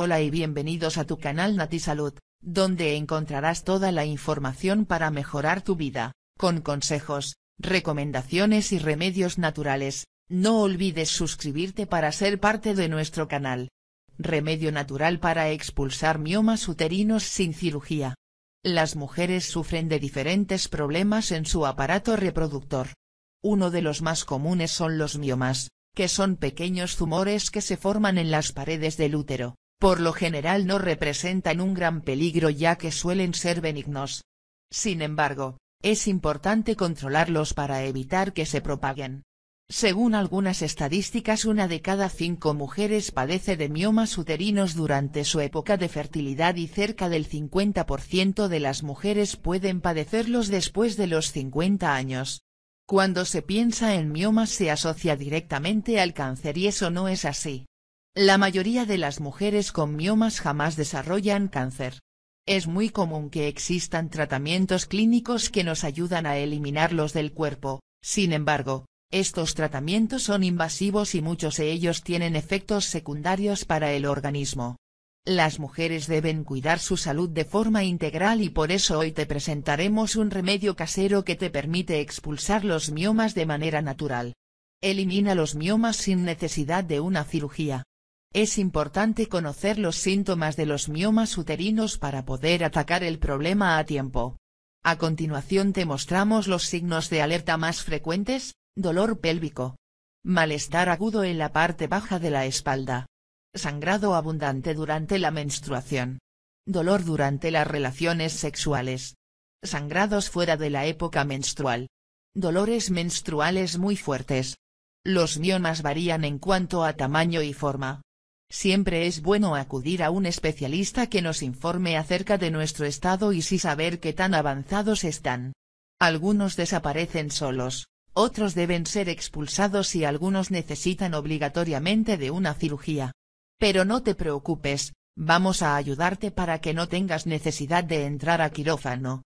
Hola y bienvenidos a tu canal NatiSalud, Salud, donde encontrarás toda la información para mejorar tu vida, con consejos, recomendaciones y remedios naturales. No olvides suscribirte para ser parte de nuestro canal. Remedio natural para expulsar miomas uterinos sin cirugía. Las mujeres sufren de diferentes problemas en su aparato reproductor. Uno de los más comunes son los miomas, que son pequeños tumores que se forman en las paredes del útero por lo general no representan un gran peligro ya que suelen ser benignos. Sin embargo, es importante controlarlos para evitar que se propaguen. Según algunas estadísticas una de cada cinco mujeres padece de miomas uterinos durante su época de fertilidad y cerca del 50% de las mujeres pueden padecerlos después de los 50 años. Cuando se piensa en miomas se asocia directamente al cáncer y eso no es así. La mayoría de las mujeres con miomas jamás desarrollan cáncer. Es muy común que existan tratamientos clínicos que nos ayudan a eliminarlos del cuerpo, sin embargo, estos tratamientos son invasivos y muchos de ellos tienen efectos secundarios para el organismo. Las mujeres deben cuidar su salud de forma integral y por eso hoy te presentaremos un remedio casero que te permite expulsar los miomas de manera natural. Elimina los miomas sin necesidad de una cirugía. Es importante conocer los síntomas de los miomas uterinos para poder atacar el problema a tiempo. A continuación te mostramos los signos de alerta más frecuentes, dolor pélvico. Malestar agudo en la parte baja de la espalda. Sangrado abundante durante la menstruación. Dolor durante las relaciones sexuales. Sangrados fuera de la época menstrual. Dolores menstruales muy fuertes. Los miomas varían en cuanto a tamaño y forma Siempre es bueno acudir a un especialista que nos informe acerca de nuestro estado y si saber qué tan avanzados están. Algunos desaparecen solos, otros deben ser expulsados y algunos necesitan obligatoriamente de una cirugía. Pero no te preocupes, vamos a ayudarte para que no tengas necesidad de entrar a quirófano.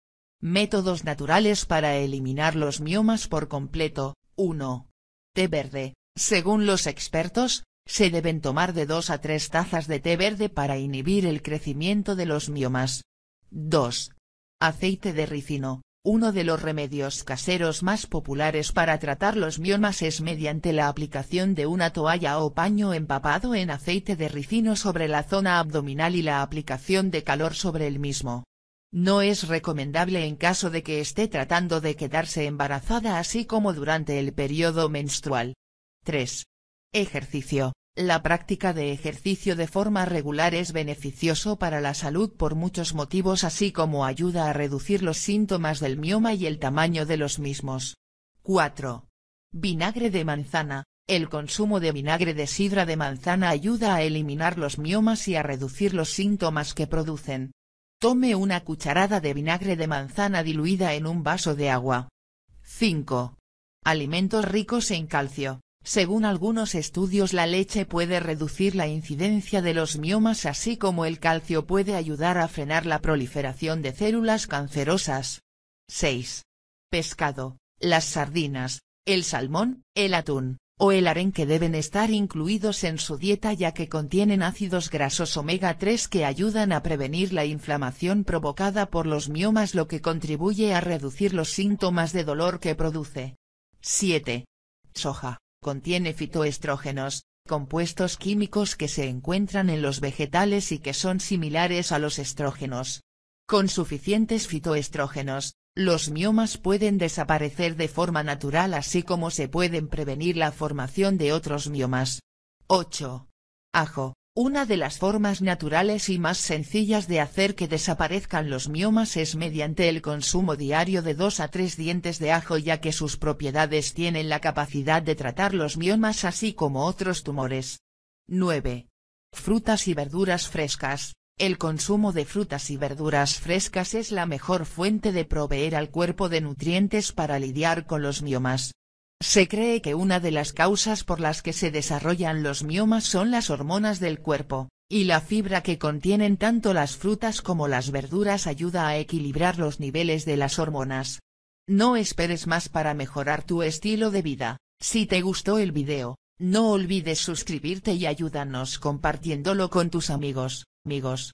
Métodos naturales para eliminar los miomas por completo, 1. Té verde, según los expertos, se deben tomar de 2 a 3 tazas de té verde para inhibir el crecimiento de los miomas. 2. Aceite de ricino. Uno de los remedios caseros más populares para tratar los miomas es mediante la aplicación de una toalla o paño empapado en aceite de ricino sobre la zona abdominal y la aplicación de calor sobre el mismo. No es recomendable en caso de que esté tratando de quedarse embarazada así como durante el periodo menstrual. 3. Ejercicio. La práctica de ejercicio de forma regular es beneficioso para la salud por muchos motivos así como ayuda a reducir los síntomas del mioma y el tamaño de los mismos. 4. Vinagre de manzana. El consumo de vinagre de sidra de manzana ayuda a eliminar los miomas y a reducir los síntomas que producen. Tome una cucharada de vinagre de manzana diluida en un vaso de agua. 5. Alimentos ricos en calcio. Según algunos estudios la leche puede reducir la incidencia de los miomas así como el calcio puede ayudar a frenar la proliferación de células cancerosas. 6. Pescado, las sardinas, el salmón, el atún, o el arenque deben estar incluidos en su dieta ya que contienen ácidos grasos omega 3 que ayudan a prevenir la inflamación provocada por los miomas lo que contribuye a reducir los síntomas de dolor que produce. 7. Soja Contiene fitoestrógenos, compuestos químicos que se encuentran en los vegetales y que son similares a los estrógenos. Con suficientes fitoestrógenos, los miomas pueden desaparecer de forma natural así como se pueden prevenir la formación de otros miomas. 8. Ajo. Una de las formas naturales y más sencillas de hacer que desaparezcan los miomas es mediante el consumo diario de 2 a 3 dientes de ajo ya que sus propiedades tienen la capacidad de tratar los miomas así como otros tumores. 9. Frutas y verduras frescas. El consumo de frutas y verduras frescas es la mejor fuente de proveer al cuerpo de nutrientes para lidiar con los miomas. Se cree que una de las causas por las que se desarrollan los miomas son las hormonas del cuerpo, y la fibra que contienen tanto las frutas como las verduras ayuda a equilibrar los niveles de las hormonas. No esperes más para mejorar tu estilo de vida, si te gustó el video, no olvides suscribirte y ayúdanos compartiéndolo con tus amigos, amigos.